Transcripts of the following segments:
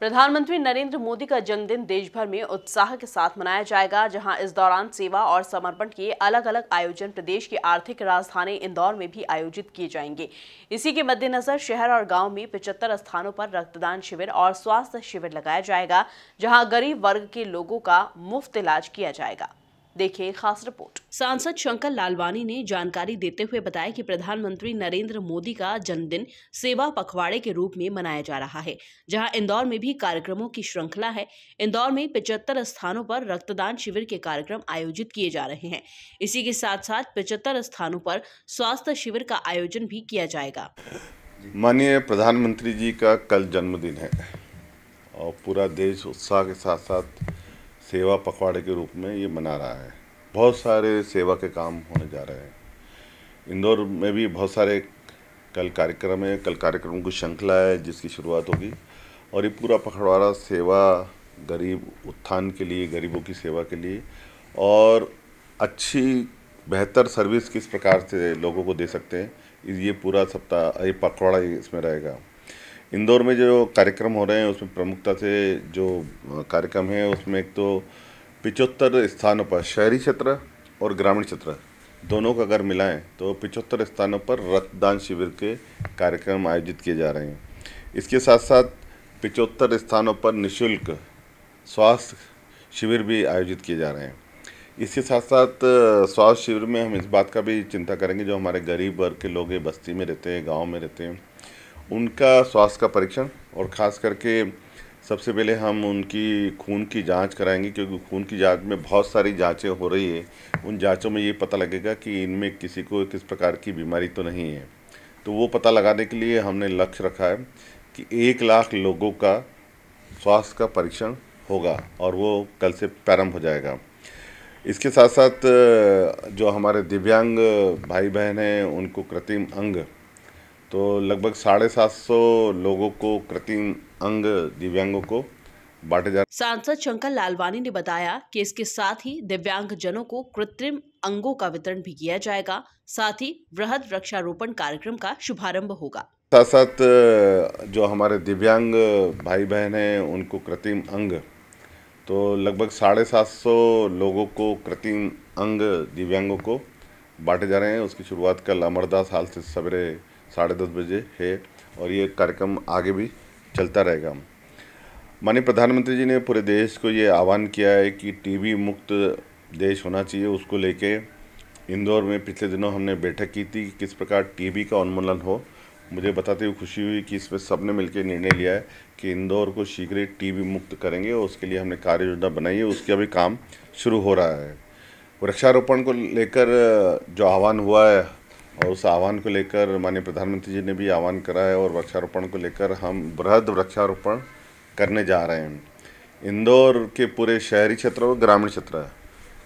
प्रधानमंत्री नरेंद्र मोदी का जन्मदिन देशभर में उत्साह के साथ मनाया जाएगा जहां इस दौरान सेवा और समर्पण के अलग अलग आयोजन प्रदेश की आर्थिक राजधानी इंदौर में भी आयोजित किए जाएंगे इसी के मद्देनजर शहर और गांव में पिचहत्तर स्थानों पर रक्तदान शिविर और स्वास्थ्य शिविर लगाया जाएगा जहां गरीब वर्ग के लोगों का मुफ्त इलाज किया जाएगा देखिए खास रिपोर्ट सांसद शंकर लालवानी ने जानकारी देते हुए बताया कि प्रधानमंत्री नरेंद्र मोदी का जन्मदिन सेवा पखवाड़े के रूप में मनाया जा रहा है जहां इंदौर में भी कार्यक्रमों की श्रृंखला है इंदौर में पिचहत्तर स्थानों पर रक्तदान शिविर के कार्यक्रम आयोजित किए जा रहे हैं इसी के साथ साथ पिचहत्तर स्थानों पर स्वास्थ्य शिविर का आयोजन भी किया जाएगा माननीय प्रधानमंत्री जी का कल जन्मदिन है और पूरा देश उत्साह के साथ साथ सेवा पखवाड़े के रूप में ये मना रहा है बहुत सारे सेवा के काम होने जा रहे हैं इंदौर में भी बहुत सारे कल कार्यक्रम है कल कार्यक्रम की श्रृंखला है जिसकी शुरुआत होगी और ये पूरा पखवाड़ा सेवा गरीब उत्थान के लिए गरीबों की सेवा के लिए और अच्छी बेहतर सर्विस किस प्रकार से लोगों को दे सकते हैं ये पूरा सप्ताह ये पखवाड़ा इसमें रहेगा इंदौर में जो कार्यक्रम हो रहे हैं उसमें प्रमुखता से जो कार्यक्रम है उसमें एक तो पिचहत्तर स्थानों पर शहरी क्षेत्र और ग्रामीण क्षेत्र दोनों का अगर मिलाएं तो पिचहत्तर स्थानों पर रक्तदान शिविर के कार्यक्रम आयोजित किए जा रहे हैं इसके साथ साथ पिचहत्तर स्थानों पर निशुल्क स्वास्थ्य शिविर भी आयोजित किए जा रहे हैं इसके साथ साथ स्वास्थ्य शिविर में हम इस बात का भी चिंता करेंगे जो हमारे गरीब वर्ग के लोग बस्ती में रहते हैं गाँव में रहते हैं उनका स्वास्थ्य का परीक्षण और ख़ास करके सबसे पहले हम उनकी खून की जांच कराएंगे क्योंकि खून की जांच में बहुत सारी जांचें हो रही है उन जांचों में ये पता लगेगा कि इनमें किसी को किस प्रकार की बीमारी तो नहीं है तो वो पता लगाने के लिए हमने लक्ष्य रखा है कि एक लाख लोगों का स्वास्थ्य का परीक्षण होगा और वो कल से प्रारंभ हो जाएगा इसके साथ साथ जो हमारे दिव्यांग भाई बहन हैं उनको कृत्रिम अंग तो लगभग साढ़े सात सौ लोगों को कृत्रिम अंग दिव्यांगों को बांटे जा सांसद शंकर लालवानी ने बताया कि इसके साथ ही दिव्यांग जनों को कृत्रिम अंगों का वितरण भी किया जाएगा साथ ही वृहद वृक्षारोपण कार्यक्रम का शुभारंभ होगा साथ साथ जो हमारे दिव्यांग भाई बहन हैं उनको कृत्रिम अंग तो लगभग साढ़े सात सौ लोगों को कृत्रिम अंग दिव्यांगों को बांटे जा रहे हैं उसकी शुरुआत कल अमरदास हाल से सवेरे साढ़े दस बजे है और ये कार्यक्रम आगे भी चलता रहेगा माननीय प्रधानमंत्री जी ने पूरे देश को ये आह्वान किया है कि टीबी मुक्त देश होना चाहिए उसको लेके इंदौर में पिछले दिनों हमने बैठक की थी कि किस प्रकार टीबी का उन्मूलन हो मुझे बताते हुए खुशी हुई कि इसमें सबने मिलकर निर्णय लिया है कि इंदौर को शीघ्र ही टीबी मुक्त करेंगे और उसके लिए हमने कार्य योजना बनाई है उसका भी काम शुरू हो रहा है वृक्षारोपण को लेकर जो आह्वान हुआ है और उस आह्वान को लेकर माननीय प्रधानमंत्री जी ने भी आह्वान करा है और वृक्षारोपण को लेकर हम बृहद वृक्षारोपण करने जा रहे हैं इंदौर के पूरे शहरी क्षेत्र और ग्रामीण क्षेत्र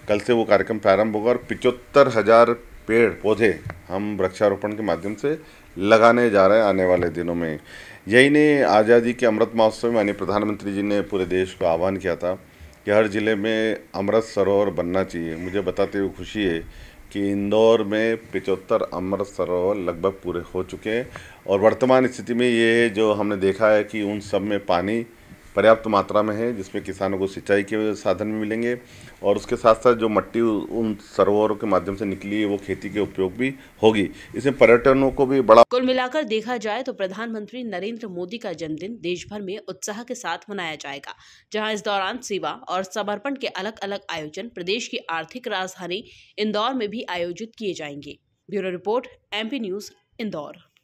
कल से वो कार्यक्रम प्रारंभ होगा और पिचहत्तर हज़ार पेड़ पौधे हम वृक्षारोपण के माध्यम से लगाने जा रहे हैं आने वाले दिनों में यही ने आज़ादी के अमृत महोत्सव में माननीय प्रधानमंत्री जी ने पूरे देश को आह्वान किया था कि हर ज़िले में अमृत सरोवर बनना चाहिए मुझे बताते हुए खुशी है कि इंदौर में पिचहत्तर अमृत सरोवर लगभग पूरे हो चुके हैं और वर्तमान स्थिति में ये जो हमने देखा है कि उन सब में पानी पर्याप्त मात्रा में है जिसमें किसानों को सिंचाई के साधन भी मिलेंगे और उसके साथ साथ जो मट्टी उन सरोवरों के माध्यम से निकली है वो खेती के उपयोग भी होगी इसे पर्यटनों को भी बड़ा कुल मिलाकर देखा जाए तो प्रधानमंत्री नरेंद्र मोदी का जन्मदिन देश भर में उत्साह के साथ मनाया जाएगा जहाँ इस दौरान सेवा और समर्पण के अलग अलग आयोजन प्रदेश की आर्थिक राजधानी इंदौर में भी आयोजित किए जाएंगे bureau report M news Indore